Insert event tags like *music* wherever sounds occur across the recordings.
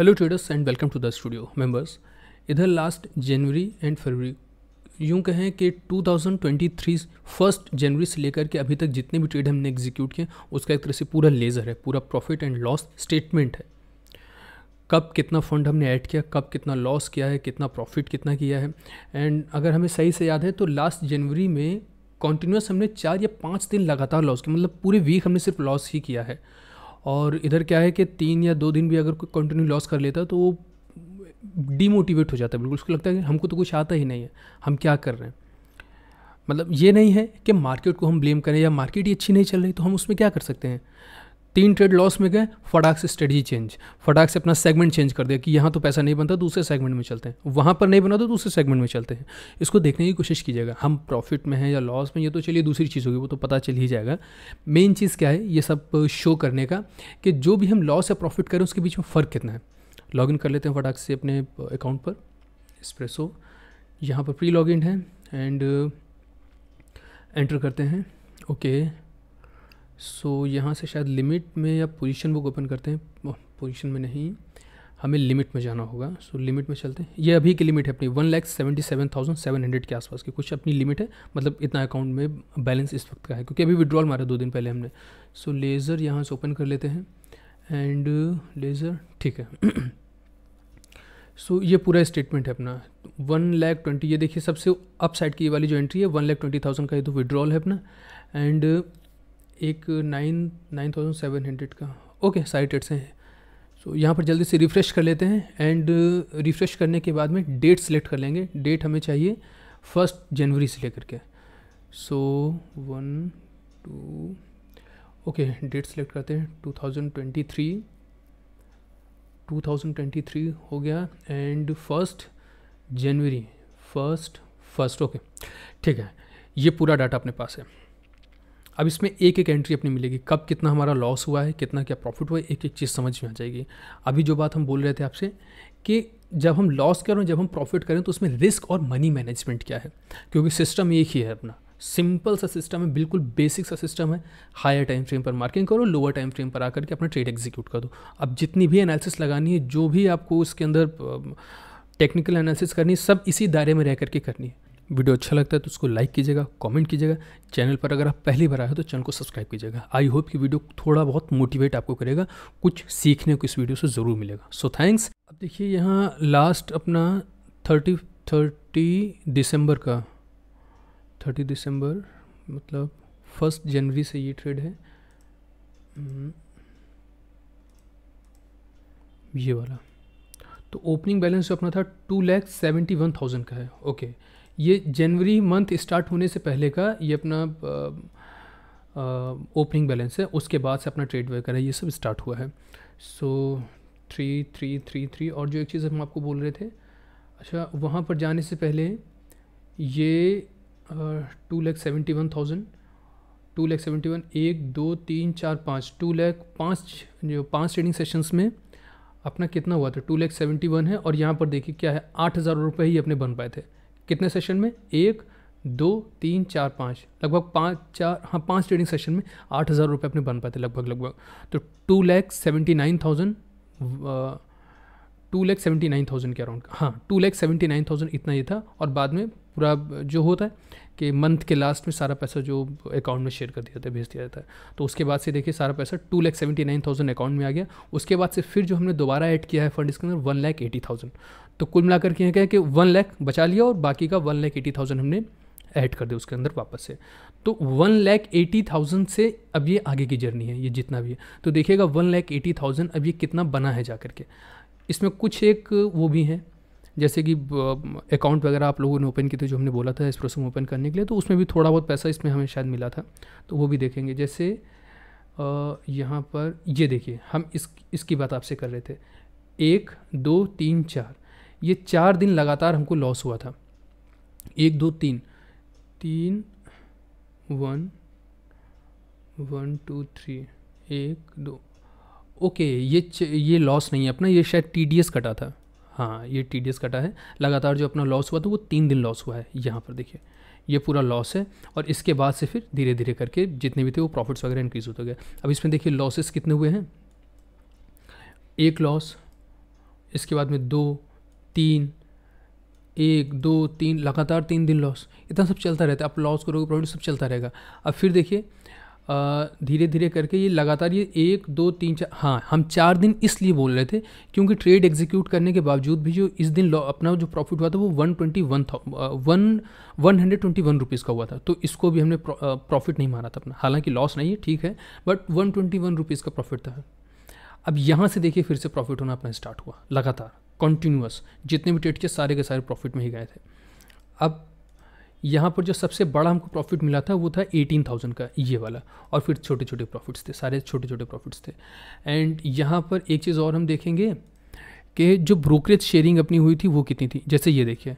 Hello traders and welcome to the studio members इधर last जनवरी and फरवरी यूँ कहें कि 2023 फर्स्ट जनवरी से लेकर के अभी तक जितने भी ट्रेड हमने एग्जीक्यूट किए उसका एक तरह से पूरा लेज़र है पूरा प्रॉफिट एंड लॉस स्टेटमेंट है कब कितना फंड हमने ऐड किया कब कितना लॉस किया है कितना प्रॉफिट कितना किया है एंड अगर हमें सही से याद है तो लास्ट जनवरी में कॉन्टीन्यूस हमने चार या पाँच दिन लगातार लॉस किया मतलब पूरे वीक हमने सिर्फ लॉस ही किया है और इधर क्या है कि तीन या दो दिन भी अगर कोई कंटिन्यू लॉस कर लेता है तो वो डीमोटिवेट हो जाता है बिल्कुल उसको लगता है कि हमको तो कुछ आता ही नहीं है हम क्या कर रहे हैं मतलब ये नहीं है कि मार्केट को हम ब्लेम करें या मार्केट ही अच्छी नहीं चल रही तो हम उसमें क्या कर सकते हैं तीन ट्रेड लॉस में गए फटाक से स्ट्रेटजी चेंज फटाक से अपना सेगमेंट चेंज कर दिया कि यहाँ तो पैसा नहीं बनता दूसरे सेगमेंट में चलते हैं वहाँ पर नहीं बना तो दूसरे सेगमेंट में चलते हैं इसको देखने की कोशिश कीजिएगा हम प्रॉफिट में हैं या लॉस में ये तो चलिए दूसरी चीज़ होगी वो तो पता चल ही जाएगा मेन चीज़ क्या है ये सब शो करने का कि जो भी हम लॉस या प्रॉफिट करें उसके बीच में फ़र्क कितना है लॉगिन कर लेते हैं फटाक से अपने अकाउंट पर स्प्रेसो यहाँ पर प्री लॉग है एंड एंटर करते हैं ओके okay. सो so, यहाँ से शायद लिमिट में या पोजीशन बुक ओपन करते हैं पोजीशन में नहीं हमें लिमिट में जाना होगा सो so, लिमिट में चलते हैं ये अभी की लिमिट है अपनी one lakh seventy seven thousand seven hundred के आसपास की कुछ अपनी लिमिट है मतलब इतना अकाउंट में बैलेंस इस वक्त का है क्योंकि अभी विड्रॉल मारा दो दिन पहले हमने सो so, लेज़र यहाँ से ओपन कर लेते हैं एंड लेज़र ठीक है सो *clears throat* so, ये पूरा स्टेटमेंट है अपना वन लैख ट्वेंटी ये देखिए सबसे अप साइड की ये वाली जो एंट्री है वन लैख ट्वेंटी थाउजेंड का ये तो विड्रॉल है अपना एंड एक nine nine thousand seven hundred का ओके साइटेड से हैं सो so, यहाँ पर जल्दी से रिफ़्रेश कर लेते हैं एंड रिफ़्रेश करने के बाद में डेट सेलेक्ट कर लेंगे डेट हमें चाहिए फर्स्ट जनवरी से लेकर के so one two okay date select करते हैं two thousand twenty three two thousand twenty three हो गया and first January first first okay ठीक है ये पूरा डाटा अपने पास है अब इसमें एक एक एंट्री अपनी मिलेगी कब कितना हमारा लॉस हुआ है कितना क्या प्रॉफिट हुआ है एक एक चीज़ समझ में आ जाएगी अभी जो बात हम बोल रहे थे आपसे कि जब हम लॉस करें जब हम प्रॉफिट करें तो उसमें रिस्क और मनी मैनेजमेंट क्या है क्योंकि सिस्टम एक ही है अपना सिंपल सा सिस्टम है बिल्कुल बेसिक सा सिस्टम है हायर टाइम फ्रेम पर मार्किंग करो लोअर टाइम फ्रेम पर आकर के अपना ट्रेड एग्जीक्यूट कर दो अब जितनी भी एनालिसिस लगानी है जो भी आपको उसके अंदर टेक्निकल एनालिसिस करनी है सब इसी दायरे में रह करके करनी है वीडियो अच्छा लगता है तो उसको लाइक कीजिएगा कमेंट कीजिएगा चैनल पर अगर आप पहली बार आए हो तो चैनल को सब्सक्राइब कीजिएगा आई होप कि वीडियो थोड़ा बहुत मोटिवेट आपको करेगा कुछ सीखने को इस वीडियो से ज़रूर मिलेगा सो so, थैंक्स अब देखिए यहाँ लास्ट अपना थर्टी थर्टी दिसंबर का थर्टी दिसंबर मतलब फर्स्ट जनवरी से ये ट्रेड है हम्म। ये वाला तो ओपनिंग बैलेंस जो अपना था two lakh seventy one thousand का है ओके okay. ये जनवरी मंथ स्टार्ट होने से पहले का ये अपना ओपनिंग बैलेंस है उसके बाद से अपना ट्रेड वगैरह ये सब स्टार्ट हुआ है so three three three three और जो एक चीज़ हम आपको बोल रहे थे अच्छा वहाँ पर जाने से पहले ये two lakh seventy one thousand two lakh seventy one एक दो तीन चार पाँच टू लैख पाँच जो पाँच ट्रेडिंग सेशंस में अपना कितना हुआ था टू लैख सेवेंटी वन है और यहाँ पर देखिए क्या है आठ हज़ार रुपये ही अपने बन पाए थे कितने सेशन में एक दो तीन चार पाँच लगभग पाँच चार हाँ पाँच ट्रेडिंग सेशन में आठ हज़ार रुपये अपने बन पाते लगभग लगभग तो two lakh seventy nine thousand two lakh seventy nine thousand के अराउंड हाँ two lakh seventy nine thousand इतना ये था और बाद में पूरा जो होता है कि मंथ के लास्ट में सारा पैसा जो अकाउंट में शेयर कर दिया जाता है भेज दिया जाता है तो उसके बाद से देखिए सारा पैसा two lakh seventy nine thousand account में आ गया उसके बाद से फिर जो हमने दोबारा ऐड किया है फंड इसके अंदर वन लैख एटी थाउजेंड तो कुल मिलाकर के क्या कि वन लैख बचा लिया और बाकी का वन लैख एटी थाउजेंड हमने ऐड कर दिया उसके अंदर वापस से तो वन लैख एटी थाउजेंड से अब ये आगे की जर्नी है ये जितना भी है तो देखिएगा वन लैख एटी थाउजेंड अब ये कितना बना है जा करके इसमें कुछ एक वो भी हैं जैसे कि अकाउंट वगैरह आप लोगों ने ओपन किए थे जो हमने बोला था एस्प्रोसम ओपन करने के लिए तो उसमें भी थोड़ा बहुत पैसा इसमें हमें शायद मिला था तो वो भी देखेंगे जैसे यहाँ पर ये देखिए हम इस इसकी बात आपसे कर रहे थे एक दो तीन चार ये चार दिन लगातार हमको लॉस हुआ था एक दो तीन तीन वन वन टू थ्री एक दो ओके ये ये लॉस नहीं है अपना ये शायद टी कटा था हाँ ये टी कटा है लगातार जो अपना लॉस हुआ था वो तीन दिन लॉस हुआ है यहाँ पर देखिए ये पूरा लॉस है और इसके बाद से फिर धीरे धीरे करके जितने भी थे वो प्रॉफिट्स वगैरह इंक्रीज़ होते गए अब इसमें देखिए लॉसेस कितने हुए हैं एक लॉस इसके बाद में दो तीन एक दो तीन लगातार तीन दिन लॉस इतना सब चलता रहता है आप लॉस करोगे प्रॉफिट सब चलता रहेगा अब फिर देखिए धीरे धीरे करके ये लगातार ये एक दो तीन चार हाँ हम चार दिन इसलिए बोल रहे थे क्योंकि ट्रेड एग्जीक्यूट करने के बावजूद भी जो इस दिन अपना जो प्रॉफिट हुआ था वो वन ट्वेंटी वन था one one hundred twenty one rupees का हुआ था तो इसको भी हमने प्रॉफिट नहीं माना था अपना हालांकि लॉस नहीं है ठीक है but one twenty one rupees का प्रॉफिट था अब यहाँ से देखिए फिर से प्रॉफिट होना अपना स्टार्ट हुआ लगातार कंटिन्यूस जितने भी ट्रेड किए सारे के सारे प्रॉफिट में ही गए थे अब यहाँ पर जो सबसे बड़ा हमको प्रॉफिट मिला था वो था एटीन थाउजेंड का ये वाला और फिर छोटे छोटे प्रॉफिट्स थे सारे छोटे छोटे प्रॉफिट्स थे एंड यहाँ पर एक चीज़ और हम देखेंगे कि जो ब्रोकरेज शेयरिंग अपनी हुई थी वो कितनी थी जैसे ये देखिए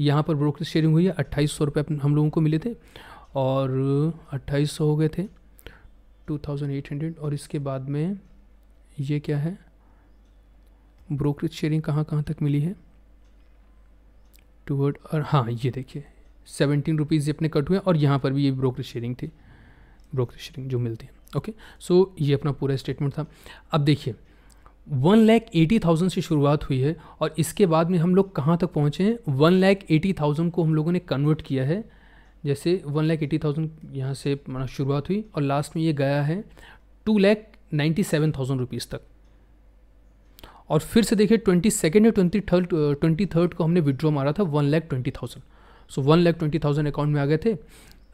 यहाँ पर ब्रोकरेज शेयरिंग हुई है अट्ठाईस सौ रुपये हम लोगों को मिले थे और अट्ठाईस सौ हो गए थे टू थाउजेंड एट हंड्रेड और इसके बाद में ये क्या है ब्रोकरेज शेयरिंग कहाँ कहाँ तक मिली है टूवर्ड और हाँ ये देखिए सेवेंटीन रुपीज़ ये अपने कट हुए और यहाँ पर भी ये ब्रोकरेज शेयरिंग थी ब्रोकरेज शेयरिंग जो मिलती है ओके सो so, ये अपना पूरा स्टेटमेंट था अब देखिए वन लैख एटी थाउजेंड से शुरुआत हुई है और इसके बाद में हम लोग कहाँ तक पहुँचे हैं वन लैख एटी थाउजेंड को हम लोगों ने कन्वर्ट किया है जैसे वन लैख एटी थाउजेंड यहाँ से माना शुरुआत हुई और लास्ट में ये गया है two lakh ninety seven thousand rupees तक और फिर से देखिए ट्वेंटी सेकेंड या ट्वेंटी थर्ड ट्वेंटी थर्ड को हमने विड्रॉ मारा था one lakh twenty thousand so one lakh twenty thousand account में आ गए थे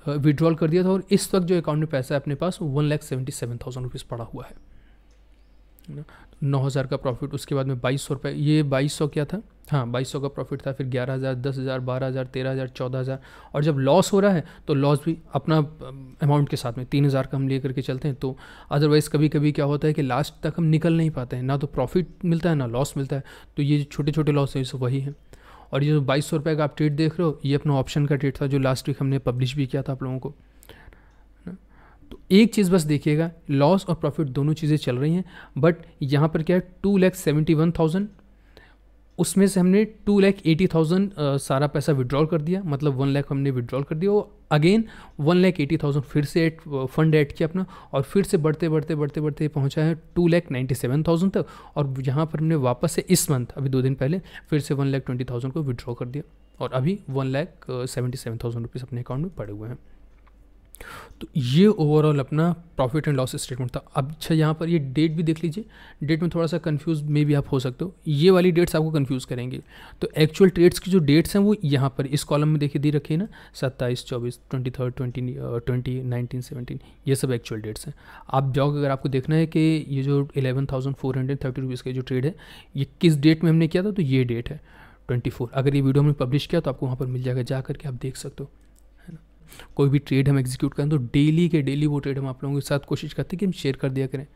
विड्रॉल uh, कर दिया था और इस वक्त जो अकाउंट में पैसा है अपने पास one lakh seventy seven thousand rupees पड़ा हुआ है नौ हज़ार का प्रॉफिट उसके बाद में बाईस सौ रुपये ये बाईस सौ क्या था हाँ बाईस सौ का प्रॉफिट था फिर ग्यारह हज़ार दस हज़ार बारह हज़ार तेरह हज़ार चौदह हज़ार और जब लॉस हो रहा है तो लॉस भी अपना अमाउंट um, के साथ में तीन हज़ार का हम ले करके चलते हैं तो अदरवाइज़ कभी कभी क्या होता है कि लास्ट तक हम निकल नहीं पाते हैं ना तो प्रॉफिट मिलता है ना लॉस मिलता है तो ये छोटे छोटे लॉस है वही हैं और ये जो बाईस सौ रुपये का आप ट्रेड देख रहे हो ये अपना ऑप्शन का ट्रेड था जो लास्ट वीक हमने पब्लिश भी किया था आप लोगों को तो एक चीज़ बस देखिएगा लॉस और प्रॉफिट दोनों चीज़ें चल रही हैं बट यहाँ पर क्या है two lakh seventy one thousand उसमें से हमने टू लैख एटी थाउजेंड सारा पैसा विड्रॉल कर दिया मतलब वन लैख हमने विड्रॉल कर दिया again one lakh eighty thousand फिर से एट फंड ऐड किया अपना और फिर से बढ़ते बढ़ते बढ़ते बढ़ते पहुंचा है two lakh ninety seven thousand तक और यहाँ पर हमने वापस से इस मंथ अभी दो दिन पहले फिर से वन लैख ट्वेंटी थाउजेंड को विड्रॉ कर दिया और अभी one lakh seventy seven thousand rupees अपने अकाउंट में पड़े हुए हैं तो ये ओवरऑल अपना प्रॉफिट एंड लॉस स्टेटमेंट था अब अच्छा यहाँ पर ये डेट भी देख लीजिए डेट में थोड़ा सा कंफ्यूज मे भी आप हो सकते हो ये वाली डेट्स आपको कंफ्यूज करेंगे तो एक्चुअल ट्रेड्स की जो डेट्स हैं वो यहाँ पर इस कॉलम में देखिए दे रखी है ना सत्ताईस चौबीस twenty third twenty twenty nineteen seventeen ये सब एक्चुअल डेट्स हैं आप जाओ अगर आपको देखना है कि ये जो eleven thousand four hundred thirty rupees का जो ट्रेड है ये किस डेट में हमने किया था तो ये डेट है ट्वेंटी फोर अगर ये वीडियो हमने पब्लिश किया तो आपको वहाँ पर मिल जाएगा जा करके आप देख सकते हो कोई भी ट्रेड हम एग्जीक्यूट करें तो डेली के डेली वो ट्रेड हम आप लोगों के साथ कोशिश करते हैं कि हम शेयर कर दिया करें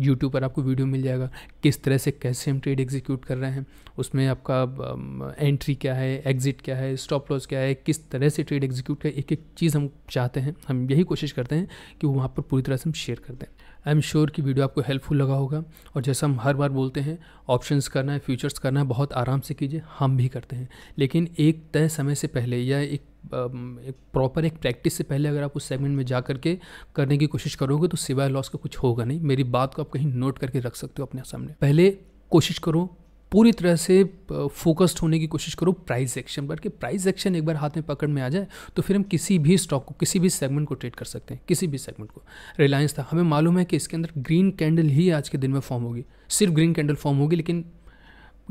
यूट्यूब पर आपको वीडियो मिल जाएगा किस तरह से कैसे हम ट्रेड एग्जीक्यूट कर रहे हैं उसमें आपका एंट्री क्या है एग्जिट क्या है स्टॉप लॉस क्या है किस तरह से ट्रेड एग्जीक्यूट करें एक एक चीज़ हम चाहते हैं हम यही कोशिश करते हैं कि वहाँ पर पूरी तरह से हम शेयर कर दें आई एम श्योर कि वीडियो आपको हेल्पफुल लगा होगा और जैसा हम हर बार बोलते हैं ऑप्शंस करना है फ्यूचर्स करना है बहुत आराम से कीजिए हम भी करते हैं लेकिन एक तय समय से पहले या एक एक प्रॉपर एक प्रैक्टिस से पहले अगर आप उस सेगमेंट में जा करके करने की कोशिश करोगे तो सिवाय लॉस का कुछ होगा नहीं मेरी बात को आप कहीं नोट करके रख सकते हो अपने सामने पहले कोशिश करो पूरी तरह से फोकस्ड होने की कोशिश करो प्राइस एक्शन पर कि प्राइस एक्शन एक बार हाथ में पकड़ में आ जाए तो फिर हम किसी भी स्टॉक को किसी भी सेगमेंट को ट्रेड कर सकते हैं किसी भी सेगमेंट को रिलायंस था हमें मालूम है कि इसके अंदर ग्रीन कैंडल ही आज के दिन में फॉर्म होगी सिर्फ ग्रीन कैंडल फॉर्म होगी लेकिन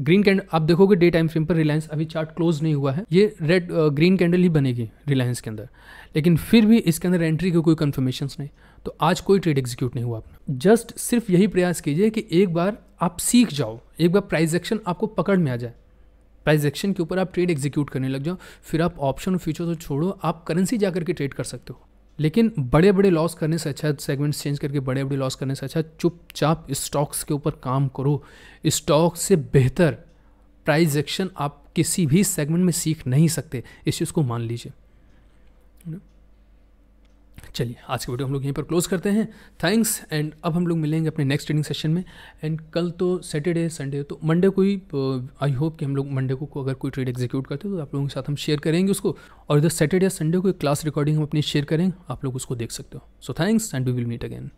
ग्रीन कैंडल आप देखोगे डे टाइम फ्रेम पर रिलायंस अभी चार्ट क्लोज नहीं हुआ है ये रेड ग्रीन कैंडल ही बनेगी रिलायंस के अंदर लेकिन फिर भी इसके अंदर एंट्री की कोई कन्फर्मेशन नहीं तो आज कोई ट्रेड एग्जीक्यूट नहीं हुआ आपने जस्ट सिर्फ यही प्रयास कीजिए कि एक बार आप सीख जाओ एक बार प्राइज एक्शन आपको पकड़ में आ जाए प्राइस एक्शन के ऊपर आप ट्रेड एग्जीक्यूट करने लग जाओ फिर आप ऑप्शन और फ्यूचर तो छोड़ो आप करेंसी जा करके ट्रेड कर सकते हो लेकिन बड़े बड़े लॉस करने से अच्छा सेगमेंट्स चेंज करके बड़े बड़े लॉस करने से अच्छा चुपचाप स्टॉक्स के ऊपर काम करो स्टॉक से बेहतर प्राइज एक्शन आप किसी भी सेगमेंट में सीख नहीं सकते इस चीज़ को मान लीजिए चलिए आज की वीडियो हम लोग यहीं पर क्लोज करते हैं थैंक्स एंड अब हम लोग मिलेंगे अपने नेक्स्ट ट्रेनिंग सेशन में एंड कल तो सैटरडे संडे तो मंडे को ही आई uh, होप कि हम लोग मंडे को अगर कोई ट्रेड एग्जीक्यूट करते हो तो आप लोगों के साथ हम शेयर करेंगे उसको और इधर सैटरडे संडे को एक क्लास रिकॉर्डिंग हम अपनी शेयर करेंगे आप लोग उसको देख सकते हो so thanks and we will meet again